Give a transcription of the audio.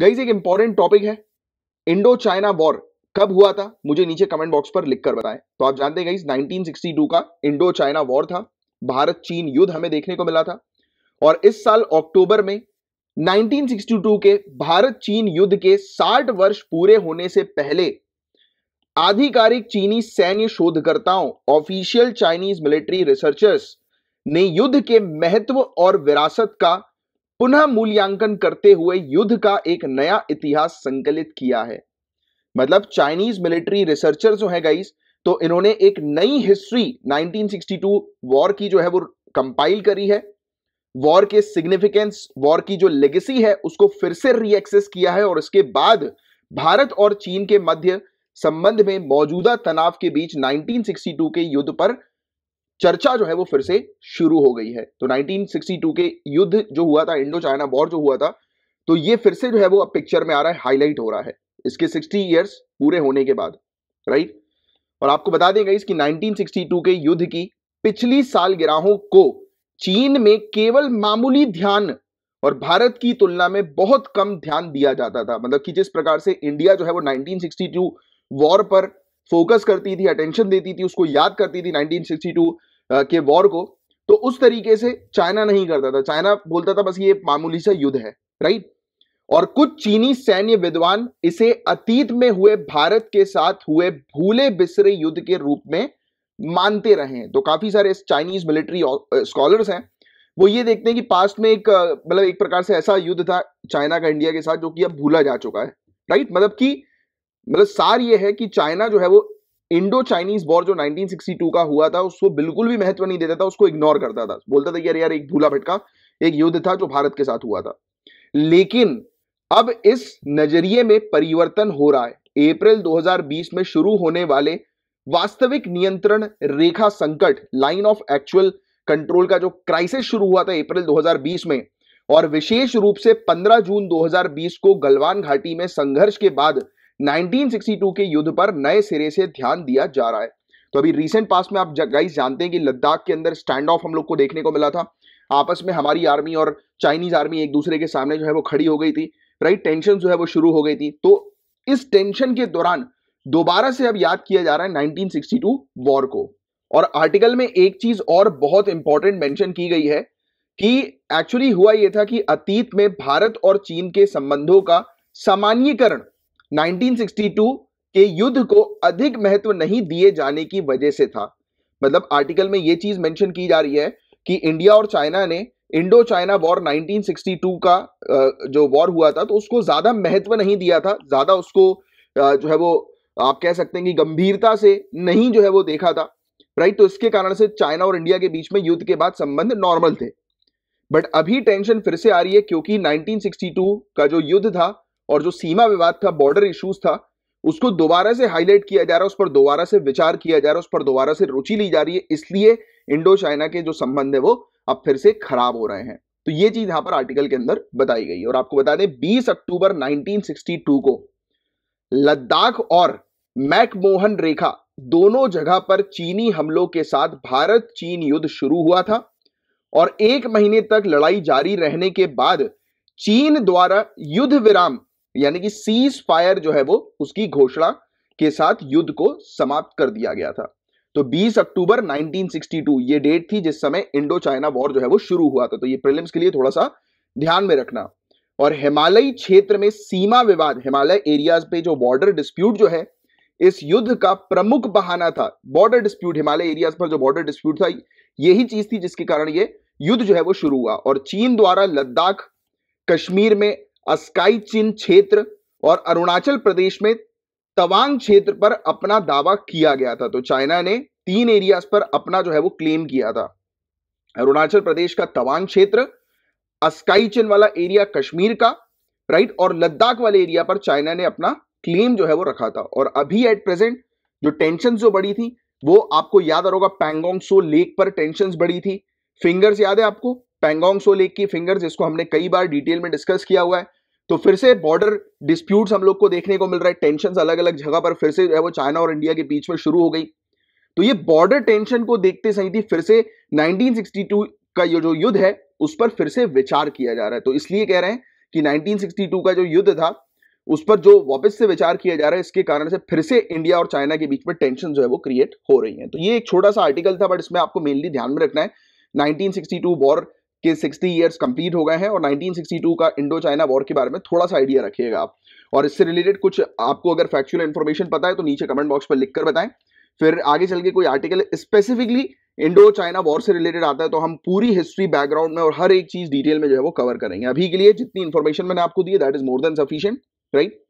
guys एक important topic है Indo China war कब हुआ था मुझे नीचे कमेंट बॉक्स पर लिखकर बताएं तो आप जानते हैं गाइज 1962 का इंडो चाइना वॉर था भारत चीन युद्ध हमें देखने को मिला था और इस साल अक्टूबर में 1962 के भारत चीन युद्ध के 60 वर्ष पूरे होने से पहले आधिकारिक चीनी सैन्य शोधकर्ताओं ऑफिशियल चाइनीज मिलिट्री रिसर्चर्स ने युद्ध के महत्व और विरासत का पुनः मूल्यांकन करते हुए युद्ध का एक नया इतिहास संकलित किया है मतलब चाइनीज मिलिट्री रिसर्चर जो है गाइस तो इन्होंने एक नई हिस्ट्री 1962 वॉर की जो है वो कंपाइल करी है वॉर के सिग्निफिकेंस वॉर की जो लेगेसी है उसको फिर से रीएक्सेस किया है और इसके बाद भारत और चीन के मध्य संबंध में मौजूदा तनाव के बीच 1962 के युद्ध पर चर्चा जो है वो फिर से शुरू हो गई है तो 1962 के युद्ध जो हुआ था इंडो चाइना वॉर जो हुआ था तो ये फिर से जो है वो अब पिक्चर में आ रहा है हाईलाइट हो रहा है इसके 60 इयर्स पूरे होने के बाद राइट और आपको बता दें गई कि 1962 के युद्ध की पिछली साल गिराहों को चीन में केवल मामूली ध्यान और भारत की तुलना में बहुत कम ध्यान दिया जाता था मतलब कि जिस प्रकार से इंडिया जो है वो 1962 वॉर पर फोकस करती थी अटेंशन देती थी उसको याद करती थी 1962 के वॉर को तो उस तरीके से चाइना नहीं करता था चाइना बोलता था बस ये मामूली सा युद्ध है राइट और कुछ चीनी सैन्य विद्वान इसे अतीत में हुए भारत के साथ हुए भूले बिसरे युद्ध के रूप में मानते रहे हैं तो काफी सारे चाइनीज मिलिट्री स्कॉलर्स हैं वो ये देखते हैं कि पास्ट में एक मतलब एक प्रकार से ऐसा युद्ध था चाइना का इंडिया के साथ जो कि अब भूला जा चुका है राइट मतलब कि मतलब सार ये है कि चाइना जो है वो इंडो चाइनीज वॉर जो 1962 का हुआ था उसको बिल्कुल भी महत्व नहीं देता था उसको इग्नोर करता था बोलता था यार यार एक भूला भटका एक युद्ध था जो भारत के साथ हुआ था लेकिन अब इस नजरिए में परिवर्तन हो रहा है अप्रैल 2020 में शुरू होने वाले वास्तविक नियंत्रण रेखा संकट लाइन ऑफ एक्चुअल कंट्रोल का जो क्राइसिस शुरू हुआ था अप्रैल 2020 में और विशेष रूप से 15 जून 2020 को गलवान घाटी में संघर्ष के बाद 1962 के युद्ध पर नए सिरे से ध्यान दिया जा रहा है तो अभी रिसेंट पास में आप गाइस जानते हैं कि लद्दाख के अंदर स्टैंड ऑफ हम लोग को देखने को मिला था आपस में हमारी आर्मी और चाइनीज आर्मी एक दूसरे के सामने जो है वो खड़ी हो गई थी राइट टेंशन जो है वो शुरू हो गई थी तो इस टेंशन के दौरान दोबारा से अब याद किया जा रहा है नाइनटीन वॉर को और आर्टिकल में एक चीज और बहुत इंपॉर्टेंट मेंशन की गई है कि एक्चुअली हुआ यह था कि अतीत में भारत और चीन के संबंधों का सामान्यकरण 1962 के युद्ध को अधिक महत्व नहीं दिए जाने की वजह से था मतलब आर्टिकल में ये चीज मेंशन की जा रही है कि इंडिया और चाइना ने इंडो चाइना वॉर 1962 का जो वॉर हुआ था तो उसको ज्यादा महत्व नहीं दिया था ज्यादा उसको जो है वो आप कह सकते हैं कि गंभीरता से नहीं जो है वो देखा था राइट तो इसके कारण से चाइना और इंडिया के बीच में युद्ध के बाद संबंध नॉर्मल थे बट अभी टेंशन फिर से आ रही है क्योंकि 1962 का जो युद्ध था और जो सीमा विवाद था बॉर्डर इश्यूज था उसको दोबारा से हाईलाइट किया जा रहा है उस पर दोबारा से विचार किया जा रहा है उस पर दोबारा से रुचि ली जा रही है इसलिए इंडो चाइना के जो संबंध है वो अब फिर से खराब हो रहे हैं तो ये चीज यहां पर आर्टिकल के अंदर बताई गई और आपको बता दें बीस अक्टूबर नाइनटीन को लद्दाख और मैकमोहन रेखा दोनों जगह पर चीनी हमलों के साथ भारत चीन युद्ध शुरू हुआ था और एक महीने तक लड़ाई जारी रहने के बाद चीन द्वारा युद्ध विराम यानी कि सीज फायर जो है वो उसकी घोषणा के साथ युद्ध को समाप्त कर दिया गया था तो 20 अक्टूबर 1962 ये डेट थी जिस समय इंडो चाइना वॉर जो है वो शुरू हुआ था तो ये प्रिलिम्स के लिए थोड़ा सा ध्यान में रखना और हिमालयी क्षेत्र में सीमा विवाद हिमालय एरियाज पे जो बॉर्डर डिस्प्यूट जो है इस युद्ध का प्रमुख बहाना था बॉर्डर डिस्प्यूट हिमालय एरियाज पर जो बॉर्डर डिस्प्यूट था यही चीज थी जिसके कारण ये युद्ध जो है वो शुरू हुआ और चीन द्वारा लद्दाख कश्मीर में अस्काई चीन क्षेत्र और अरुणाचल प्रदेश में तवांग क्षेत्र पर अपना दावा किया गया था तो चाइना ने तीन एरियाज पर अपना जो है वो क्लेम किया था अरुणाचल प्रदेश का तवांग क्षेत्र अस्काई चिन वाला एरिया कश्मीर का राइट और लद्दाख वाले एरिया पर चाइना ने अपना क्लेम जो है वो रखा था और अभी एट प्रेजेंट जो टेंशन जो बढ़ी थी वो आपको याद आ होगा पैंगोंग सो लेक पर टेंशन बढ़ी थी फिंगर्स याद है आपको पैंगोंग सो लेक की फिंगर्स जिसको हमने कई बार डिटेल में डिस्कस किया हुआ है तो फिर से बॉर्डर डिस्प्यूट्स हम लोग को देखने को मिल रहा है टेंशन अलग अलग जगह पर फिर से जो है वो चाइना और इंडिया के बीच में शुरू हो गई तो ये बॉर्डर टेंशन को देखते सही फिर से 1962 का ये जो युद्ध है उस पर फिर से विचार किया जा रहा है तो इसलिए कह रहे हैं कि 1962 का जो युद्ध था उस पर जो वापस से विचार किया जा रहा है इसके कारण से फिर से इंडिया और चाइना के बीच में टेंशन जो है वो क्रिएट हो रही है तो ये एक छोटा सा आर्टिकल था बट इसमें आपको मेनली ध्यान में रखना है नाइनटीन सिक्सटी के 60 ईयर्स कंप्लीट हो गए हैं और 1962 का इंडो चाइना वॉर के बारे में थोड़ा सा आइडिया रखिएगा आप और इससे रिलेटेड कुछ आपको अगर फैक्चुअल इन्फॉर्मेशन पता है तो नीचे कमेंट बॉक्स पर लिखकर बताएं फिर आगे चल के कोई article specifically Indo China war से रिलेटेड आता है तो हम पूरी हिस्ट्री बैकग्राउंड में और हर एक चीज डिटेल में जो है वो कवर करेंगे अभी के लिए जितनी इन्फॉर्मेशन मैंने आपको दी that is more than sufficient right